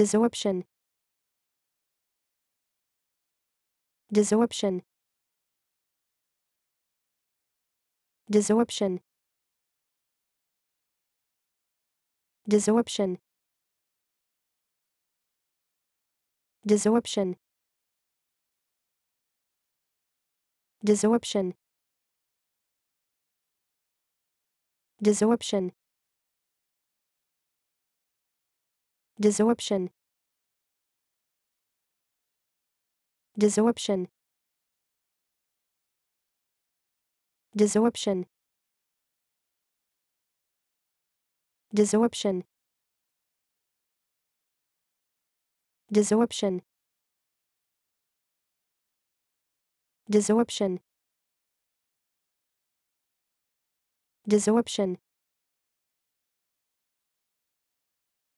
Desorption. Desorption. Desorption. Desorption. Desorption. Desorption. Desorption. desorption desorption desorption desorption desorption desorption desorption